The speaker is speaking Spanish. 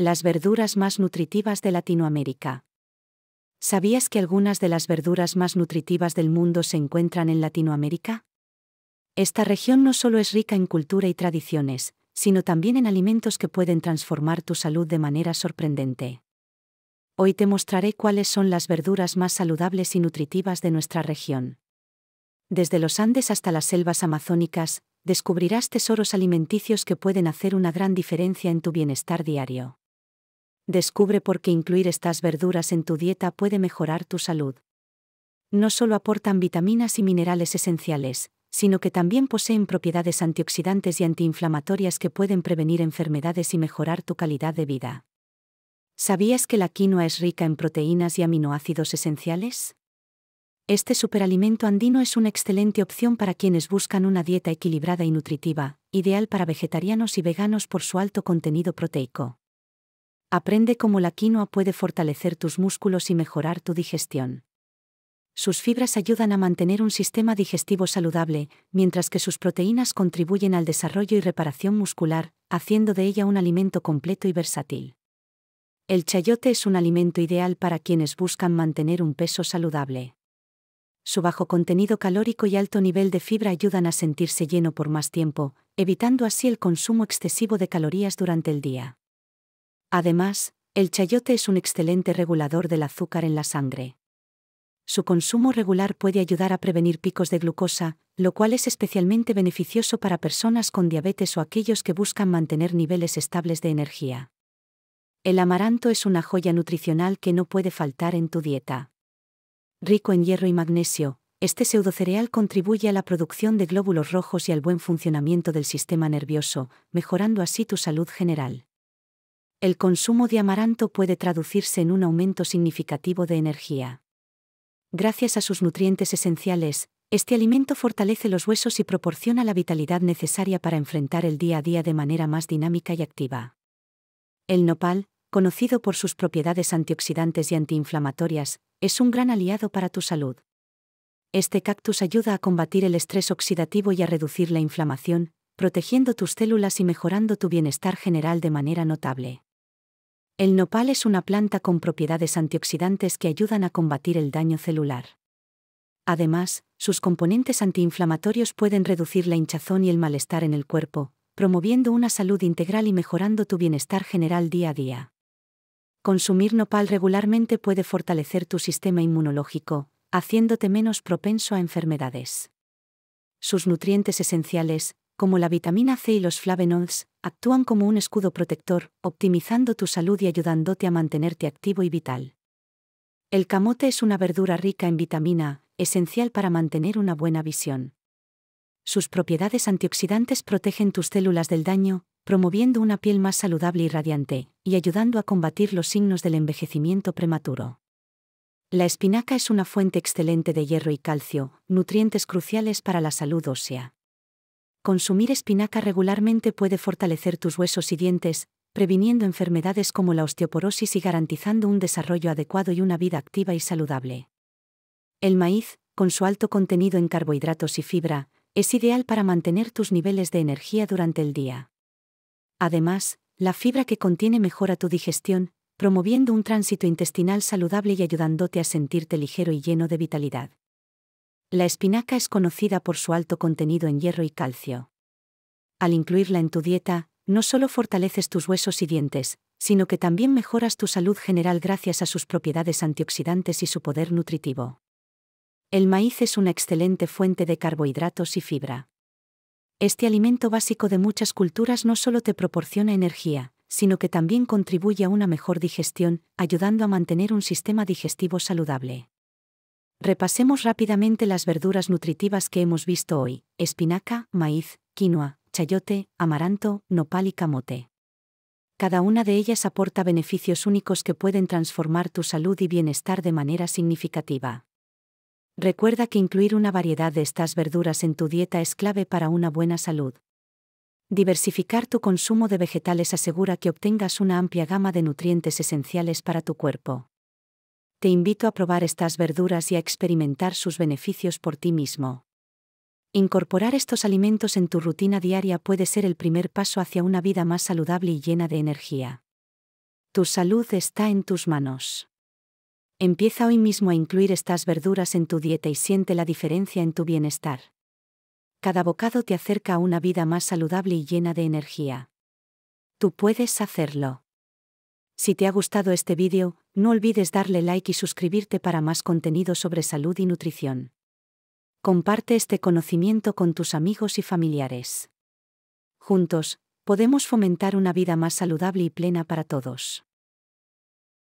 las verduras más nutritivas de Latinoamérica. ¿Sabías que algunas de las verduras más nutritivas del mundo se encuentran en Latinoamérica? Esta región no solo es rica en cultura y tradiciones, sino también en alimentos que pueden transformar tu salud de manera sorprendente. Hoy te mostraré cuáles son las verduras más saludables y nutritivas de nuestra región. Desde los Andes hasta las selvas amazónicas, descubrirás tesoros alimenticios que pueden hacer una gran diferencia en tu bienestar diario descubre por qué incluir estas verduras en tu dieta puede mejorar tu salud. No solo aportan vitaminas y minerales esenciales, sino que también poseen propiedades antioxidantes y antiinflamatorias que pueden prevenir enfermedades y mejorar tu calidad de vida. ¿Sabías que la quinoa es rica en proteínas y aminoácidos esenciales? Este superalimento andino es una excelente opción para quienes buscan una dieta equilibrada y nutritiva, ideal para vegetarianos y veganos por su alto contenido proteico. Aprende cómo la quinoa puede fortalecer tus músculos y mejorar tu digestión. Sus fibras ayudan a mantener un sistema digestivo saludable, mientras que sus proteínas contribuyen al desarrollo y reparación muscular, haciendo de ella un alimento completo y versátil. El chayote es un alimento ideal para quienes buscan mantener un peso saludable. Su bajo contenido calórico y alto nivel de fibra ayudan a sentirse lleno por más tiempo, evitando así el consumo excesivo de calorías durante el día. Además, el chayote es un excelente regulador del azúcar en la sangre. Su consumo regular puede ayudar a prevenir picos de glucosa, lo cual es especialmente beneficioso para personas con diabetes o aquellos que buscan mantener niveles estables de energía. El amaranto es una joya nutricional que no puede faltar en tu dieta. Rico en hierro y magnesio, este pseudocereal contribuye a la producción de glóbulos rojos y al buen funcionamiento del sistema nervioso, mejorando así tu salud general. El consumo de amaranto puede traducirse en un aumento significativo de energía. Gracias a sus nutrientes esenciales, este alimento fortalece los huesos y proporciona la vitalidad necesaria para enfrentar el día a día de manera más dinámica y activa. El nopal, conocido por sus propiedades antioxidantes y antiinflamatorias, es un gran aliado para tu salud. Este cactus ayuda a combatir el estrés oxidativo y a reducir la inflamación, protegiendo tus células y mejorando tu bienestar general de manera notable. El nopal es una planta con propiedades antioxidantes que ayudan a combatir el daño celular. Además, sus componentes antiinflamatorios pueden reducir la hinchazón y el malestar en el cuerpo, promoviendo una salud integral y mejorando tu bienestar general día a día. Consumir nopal regularmente puede fortalecer tu sistema inmunológico, haciéndote menos propenso a enfermedades. Sus nutrientes esenciales, como la vitamina C y los flavonoides, actúan como un escudo protector, optimizando tu salud y ayudándote a mantenerte activo y vital. El camote es una verdura rica en vitamina esencial para mantener una buena visión. Sus propiedades antioxidantes protegen tus células del daño, promoviendo una piel más saludable y radiante, y ayudando a combatir los signos del envejecimiento prematuro. La espinaca es una fuente excelente de hierro y calcio, nutrientes cruciales para la salud ósea. Consumir espinaca regularmente puede fortalecer tus huesos y dientes, previniendo enfermedades como la osteoporosis y garantizando un desarrollo adecuado y una vida activa y saludable. El maíz, con su alto contenido en carbohidratos y fibra, es ideal para mantener tus niveles de energía durante el día. Además, la fibra que contiene mejora tu digestión, promoviendo un tránsito intestinal saludable y ayudándote a sentirte ligero y lleno de vitalidad. La espinaca es conocida por su alto contenido en hierro y calcio. Al incluirla en tu dieta, no solo fortaleces tus huesos y dientes, sino que también mejoras tu salud general gracias a sus propiedades antioxidantes y su poder nutritivo. El maíz es una excelente fuente de carbohidratos y fibra. Este alimento básico de muchas culturas no solo te proporciona energía, sino que también contribuye a una mejor digestión, ayudando a mantener un sistema digestivo saludable. Repasemos rápidamente las verduras nutritivas que hemos visto hoy, espinaca, maíz, quinoa, chayote, amaranto, nopal y camote. Cada una de ellas aporta beneficios únicos que pueden transformar tu salud y bienestar de manera significativa. Recuerda que incluir una variedad de estas verduras en tu dieta es clave para una buena salud. Diversificar tu consumo de vegetales asegura que obtengas una amplia gama de nutrientes esenciales para tu cuerpo te invito a probar estas verduras y a experimentar sus beneficios por ti mismo. Incorporar estos alimentos en tu rutina diaria puede ser el primer paso hacia una vida más saludable y llena de energía. Tu salud está en tus manos. Empieza hoy mismo a incluir estas verduras en tu dieta y siente la diferencia en tu bienestar. Cada bocado te acerca a una vida más saludable y llena de energía. Tú puedes hacerlo. Si te ha gustado este vídeo, no olvides darle like y suscribirte para más contenido sobre salud y nutrición. Comparte este conocimiento con tus amigos y familiares. Juntos, podemos fomentar una vida más saludable y plena para todos.